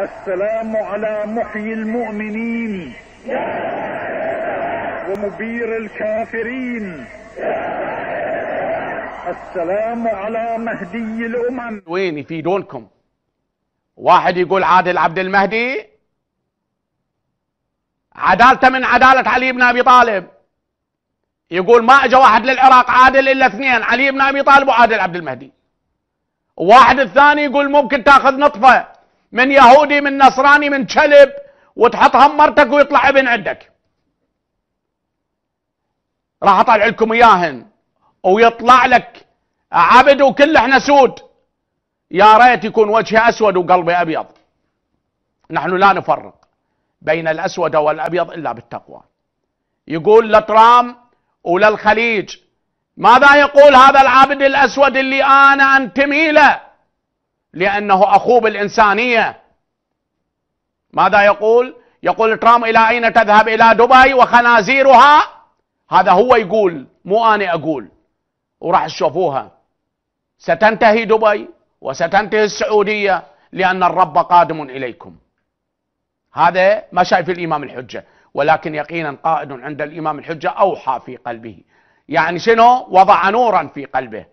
السلام على محيي المؤمنين ومبير الكافرين السلام على مهدي الامم وين يفيدونكم واحد يقول عادل عبد المهدي عدالته من عدالة علي بن أبي طالب يقول ما اجى واحد للعراق عادل إلا اثنين علي بن أبي طالب وعادل عبد المهدي واحد الثاني يقول ممكن تاخذ نطفة من يهودي من نصراني من كلب هم مرتك ويطلع ابن عندك راح اطلع لكم اياهن ويطلع لك عبد وكل احنا سود يا ريت يكون وجهي اسود وقلبي ابيض نحن لا نفرق بين الاسود والابيض الا بالتقوى يقول لترام وللخليج ماذا يقول هذا العبد الاسود اللي انا انتمي له لأنه أخوه بالإنسانية ماذا يقول؟ يقول ترامب إلى أين تذهب إلى دبي وخنازيرها هذا هو يقول مو أنا أقول وراح تشوفوها ستنتهي دبي وستنتهي السعودية لأن الرب قادم إليكم هذا ما شايف الإمام الحجة ولكن يقينا قائد عند الإمام الحجة أوحى في قلبه يعني شنو وضع نورا في قلبه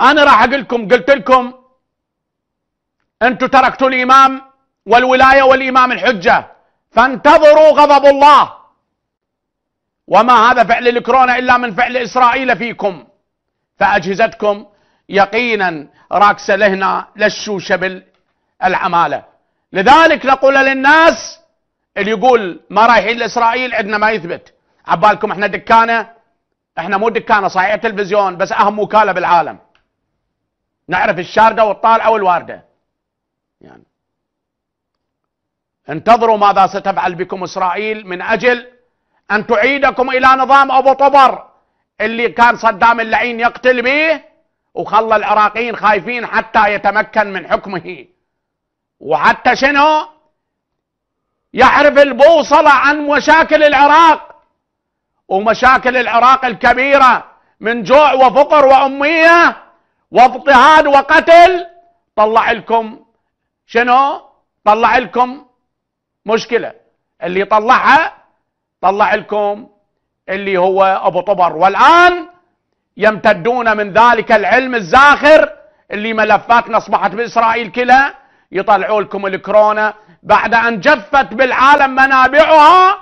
انا راح اقول لكم قلت لكم انتم تركتوا الامام والولايه والامام الحجه فانتظروا غضب الله وما هذا فعل الكورونا الا من فعل اسرائيل فيكم فاجهزتكم يقينا راكسه لهنا للشوشه بالعماله لذلك نقول للناس اللي يقول ما رايحين لاسرائيل عندنا ما يثبت عبالكم احنا دكانه احنا مو دكانه صحيح تلفزيون بس اهم وكاله بالعالم نعرف الشاردة والطالعة والواردة يعني انتظروا ماذا ستفعل بكم إسرائيل من أجل أن تعيدكم إلى نظام أبو طبر اللي كان صدام اللعين يقتل به وخلى العراقيين خايفين حتى يتمكن من حكمه وحتى شنو يعرف البوصلة عن مشاكل العراق ومشاكل العراق الكبيرة من جوع وفقر وأمية واضطهاد وقتل طلع لكم شنو طلع لكم مشكلة اللي طلعها طلع لكم اللي هو أبو طبر والآن يمتدون من ذلك العلم الزاخر اللي ملفاتنا أصبحت بإسرائيل كلها يطلعوا لكم الكورونا بعد أن جفت بالعالم منابعها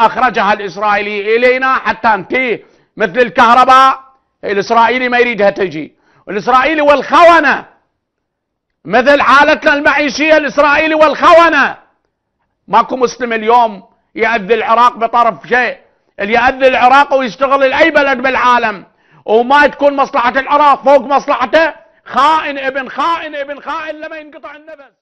أخرجها الإسرائيلي إلينا حتى انتهي مثل الكهرباء الإسرائيلي ما يريدها تجي الإسرائيلي والخونة مثل حالتنا المعيشية الإسرائيلي والخونة ماكو مسلم اليوم يأذي العراق بطرف شيء اللي يأذي العراق ويشتغل لأي بلد بالعالم وما تكون مصلحة العراق فوق مصلحته خائن ابن خائن ابن خائن لما ينقطع النفس